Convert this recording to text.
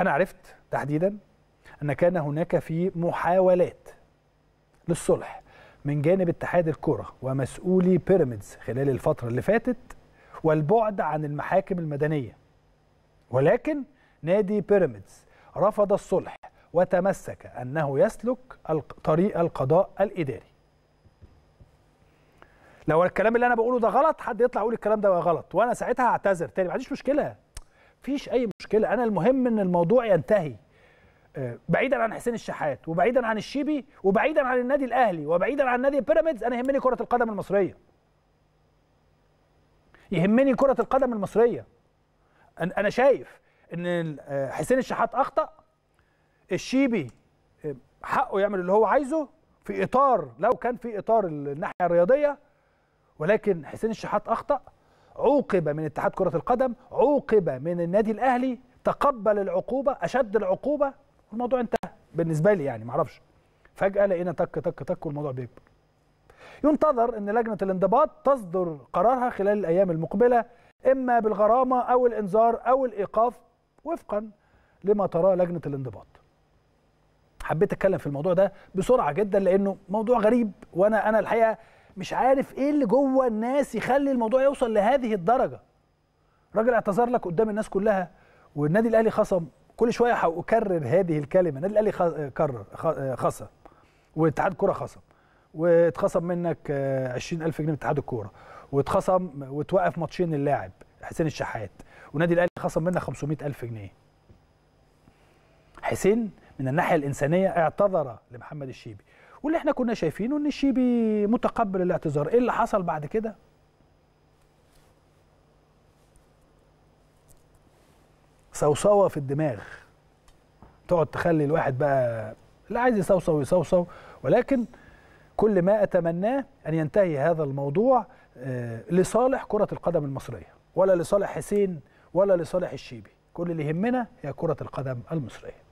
أنا عرفت تحديدا أن كان هناك في محاولات للصلح من جانب اتحاد الكرة ومسؤولي بيراميدز خلال الفترة اللي فاتت والبعد عن المحاكم المدنية ولكن نادي بيراميدز رفض الصلح وتمسك أنه يسلك طريق القضاء الإداري لو الكلام اللي انا بقوله ده غلط حد يطلع يقول الكلام ده غلط وانا ساعتها هعتذر تاني ما عنديش مشكله فيش اي مشكله انا المهم ان الموضوع ينتهي آه، بعيدا عن حسين الشحات وبعيدا عن الشيبي وبعيدا عن النادي الاهلي وبعيدا عن نادي بيراميدز انا يهمني كره القدم المصريه يهمني كره القدم المصريه انا شايف ان آه، حسين الشحات اخطا الشيبي آه، حقه يعمل اللي هو عايزه في اطار لو كان في اطار الناحيه الرياضيه ولكن حسين الشحات اخطا عوقب من اتحاد كرة القدم عوقب من النادي الأهلي تقبل العقوبة أشد العقوبة الموضوع انتهى بالنسبة لي يعني معرفش فجأة لقينا تك تك تك والموضوع بيكبر ينتظر أن لجنة الانضباط تصدر قرارها خلال الأيام المقبلة إما بالغرامة أو الإنذار أو الإيقاف وفقا لما تراه لجنة الانضباط حبيت أتكلم في الموضوع ده بسرعة جدا لأنه موضوع غريب وأنا أنا الحقيقة مش عارف ايه اللي جوه الناس يخلي الموضوع يوصل لهذه الدرجه راجل اعتذر لك قدام الناس كلها والنادي الاهلي خصم كل شويه هكرر هذه الكلمه النادي الاهلي كرر خصم واتحاد كره خصم واتخصم منك 20000 آه، جنيه من اتحاد الكوره واتخصم وتوقف ماتشين اللاعب حسين الشحات ونادي الاهلي خصم منك 500000 جنيه حسين من الناحيه الانسانيه اعتذر لمحمد الشيبي واللي احنا كنا شايفينه ان الشيبي متقبل الاعتذار ايه اللي حصل بعد كده صوصوه في الدماغ تقعد تخلي الواحد بقى اللي عايز يصوصو يصوصو ولكن كل ما اتمناه ان ينتهي هذا الموضوع آه، لصالح كره القدم المصريه ولا لصالح حسين ولا لصالح الشيبي كل اللي يهمنا هي كره القدم المصريه